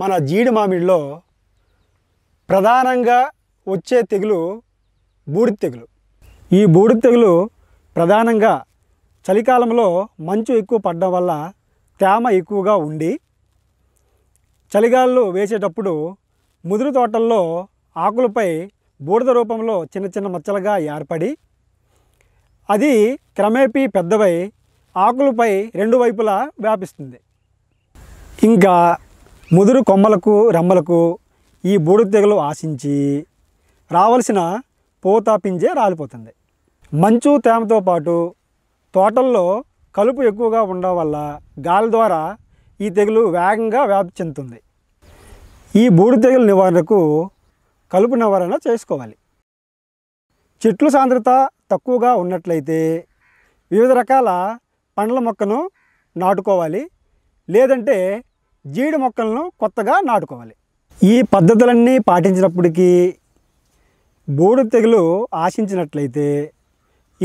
మన జీడి మామిడిలో ప్రధానంగా వచ్చే తెగులు బూడిద తెగులు ఈ బూడిద తెగులు ప్రధానంగా చలికాలంలో మంచు ఎక్కువ పడడం వల్ల తేమ ఎక్కువగా ఉండి చలిగాలు వేసేటప్పుడు ముదురు తోటల్లో ఆకులపై బూడిద రూపంలో చిన్న చిన్న మచ్చలుగా ఏర్పడి అది క్రమేపీ పెద్దవై ఆకులపై రెండు వైపులా వ్యాపిస్తుంది ఇంకా ముదురు కొమ్మలకు రెమ్మలకు ఈ బూడిద తెగలు ఆశించి రావలసిన పూత పింజే రాలిపోతుంది మంచు తేమతో పాటు తోటల్లో కలుపు ఎక్కువగా ఉండడం వల్ల గాలి ద్వారా ఈ తెగులు వేగంగా వ్యాప్తి చెందుతుంది ఈ బూడి తెగులు నివారణకు కలుపు నివారణ చేసుకోవాలి చెట్లు సాంద్రత తక్కువగా ఉన్నట్లయితే వివిధ రకాల పండ్ల మొక్కను నాటుకోవాలి లేదంటే జీడి మొక్కలను కొత్తగా నాటుకోవాలి ఈ పద్ధతులన్నీ పాటించినప్పటికీ బోడు తెగులు ఆశించినట్లయితే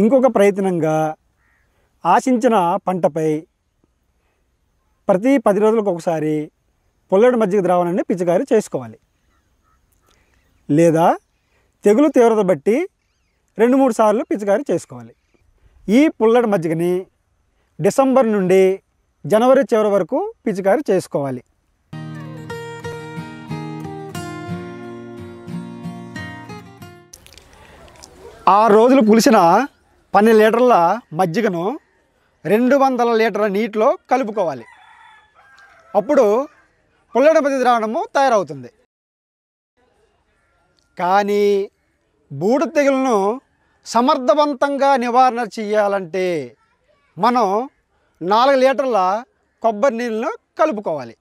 ఇంకొక ప్రయత్నంగా ఆశించిన పంటపై ప్రతి పది రోజులకు ఒకసారి పొల్లడి మజ్జిగ ద్రావణాన్ని పిచికారి చేసుకోవాలి లేదా తెగులు తీవ్రత బట్టి రెండు మూడు సార్లు పిచికారి చేసుకోవాలి ఈ పుల్లడి మజ్జిగని డిసెంబర్ నుండి జనవరి చివరి వరకు పిచికారి చేసుకోవాలి ఆరు రోజులు పులిసిన పన్నెండు లీటర్ల మజ్జిగను రెండు వందల లీటర్ల నీటిలో కలుపుకోవాలి అప్పుడు పుల్లడ మధ్య ద్రావణము తయారవుతుంది కానీ బూడ తెగులను సమర్థవంతంగా నివారణ చేయాలంటే మనం నాలుగు లీటర్ల కొబ్బరి నీళ్ళను కలుపుకోవాలి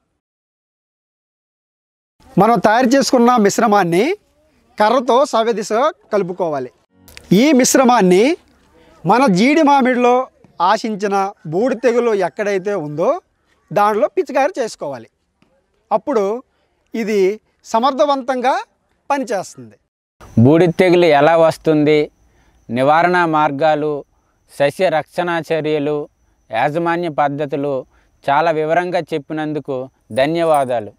మనం తయారు చేసుకున్న మిశ్రమాన్ని కర్రతో సవ్యదిశగా కలుపుకోవాలి ఈ మిశ్రమాన్ని మన జీడి మామిడిలో ఆశించిన బూడి తెగులు ఎక్కడైతే ఉందో దానిలో పిచికారి చేసుకోవాలి అప్పుడు ఇది సమర్థవంతంగా పనిచేస్తుంది బూడి తెగులు ఎలా వస్తుంది నివారణ మార్గాలు సస్య రక్షణ చర్యలు యాజమాన్య పద్ధతులు చాలా వివరంగా చెప్పినందుకు ధన్యవాదాలు